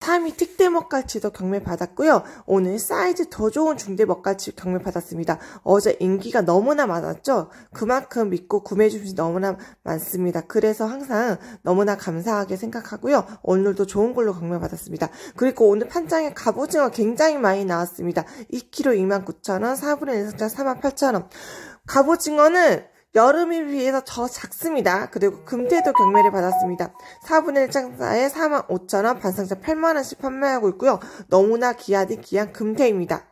3위 특대먹까지도 경매받았고요. 오늘 사이즈 더 좋은 중대먹까지 경매받았습니다. 어제 인기가 너무나 많았죠. 그만큼 믿고 구매해주신 너무나 많습니다. 그래서 항상 너무나 감사하게 생각하고요. 오늘도 좋은 걸로 경매받았습니다. 그리고 오늘 판장에 갑오징어 굉장히 많이 나왔습니다. 2kg 29,000원, 4분의 1상자 48,000원. 갑오징어는 여름을위해서더 작습니다. 그리고 금태도 경매를 받았습니다. 4분의 1 장사에 4 5 0 0 0원 반상자 8만원씩 판매하고 있고요. 너무나 귀하디 귀한 금태입니다.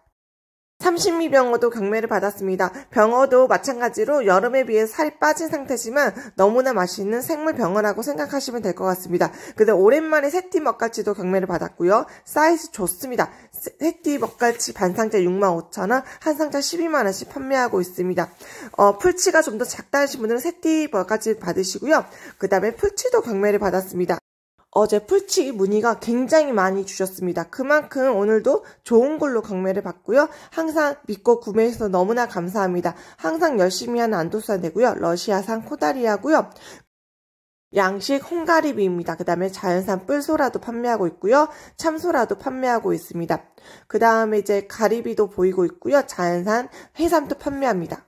삼십미 병어도 경매를 받았습니다. 병어도 마찬가지로 여름에 비해 살이 빠진 상태지만 너무나 맛있는 생물 병어라고 생각하시면 될 것 같습니다. 근데 오랜만에 새띠 먹갈치도 경매를 받았고요. 사이즈 좋습니다. 새띠 먹갈치 반상자 65,000원, 한상자 12만원씩 판매하고 있습니다. 어, 풀치가 좀 더 작다 하신 분들은 새띠 먹갈치 받으시고요. 그 다음에 풀치도 경매를 받았습니다. 어제 풀치기 문의가 굉장히 많이 주셨습니다. 그만큼 오늘도 좋은 걸로 강매를 받고요. 항상 믿고 구매해서 너무나 감사합니다. 항상 열심히 하는 안도산되고요 러시아산 코다리하고요. 양식 홍가리비입니다. 그 다음에 자연산 뿔소라도 판매하고 있고요. 참소라도 판매하고 있습니다. 그 다음에 이제 가리비도 보이고 있고요. 자연산 해삼도 판매합니다.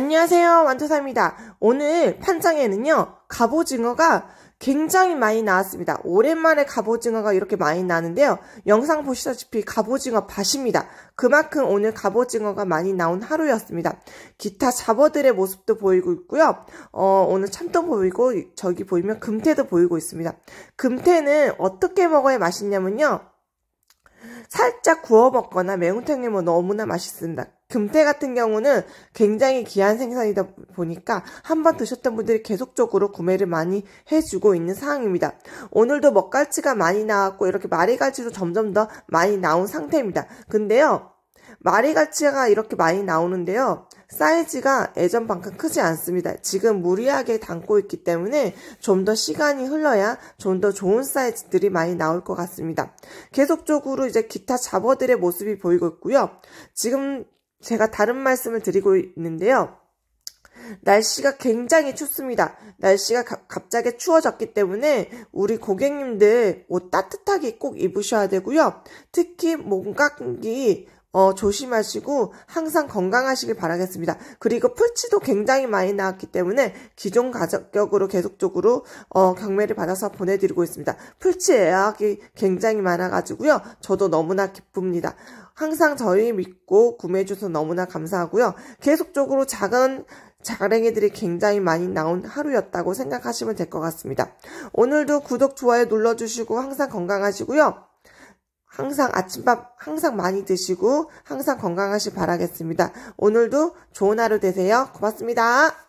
안녕하세요. 완초사입니다. 오늘 판장에는요, 갑오징어가 굉장히 많이 나왔습니다. 오랜만에 갑오징어가 이렇게 많이 나는데요. 영상 보시다시피 갑오징어 밭입니다. 그만큼 오늘 갑오징어가 많이 나온 하루였습니다. 기타 잡어들의 모습도 보이고 있고요. 어, 오늘 참돔 보이고 저기 보이면 금태도 보이고 있습니다. 금태는 어떻게 먹어야 맛있냐면요. 살짝 구워 먹거나 매운탕에 뭐 너무나 맛있습니다. 금태 같은 경우는 굉장히 귀한 생선이다 보니까 한 번 드셨던 분들이 계속적으로 구매를 많이 해주고 있는 상황입니다. 오늘도 먹갈치가 많이 나왔고 이렇게 마리갈치도 점점 더 많이 나온 상태입니다. 근데요. 마리갈치가 이렇게 많이 나오는데요. 사이즈가 예전만큼 크지 않습니다. 지금 무리하게 담고 있기 때문에 좀 더 시간이 흘러야 좀 더 좋은 사이즈들이 많이 나올 것 같습니다. 계속적으로 이제 기타 잡어들의 모습이 보이고 있고요. 지금 제가 다른 말씀을 드리고 있는데요. 날씨가 굉장히 춥습니다. 날씨가 가, 갑자기 추워졌기 때문에 우리 고객님들 옷 따뜻하게 꼭 입으셔야 되고요. 특히 몸 감기 어, 조심하시고 항상 건강하시길 바라겠습니다. 그리고 풀치도 굉장히 많이 나왔기 때문에 기존 가격으로 계속적으로 어, 경매를 받아서 보내드리고 있습니다. 풀치 예약이 굉장히 많아가지고요. 저도 너무나 기쁩니다. 항상 저희 믿고 구매해주셔서 너무나 감사하고요. 계속적으로 작은 자랑이들이 굉장히 많이 나온 하루였다고 생각하시면 될 것 같습니다. 오늘도 구독, 좋아요 눌러주시고 항상 건강하시고요. 항상 아침밥 항상 많이 드시고 항상 건강하시 바라겠습니다. 오늘도 좋은 하루 되세요. 고맙습니다.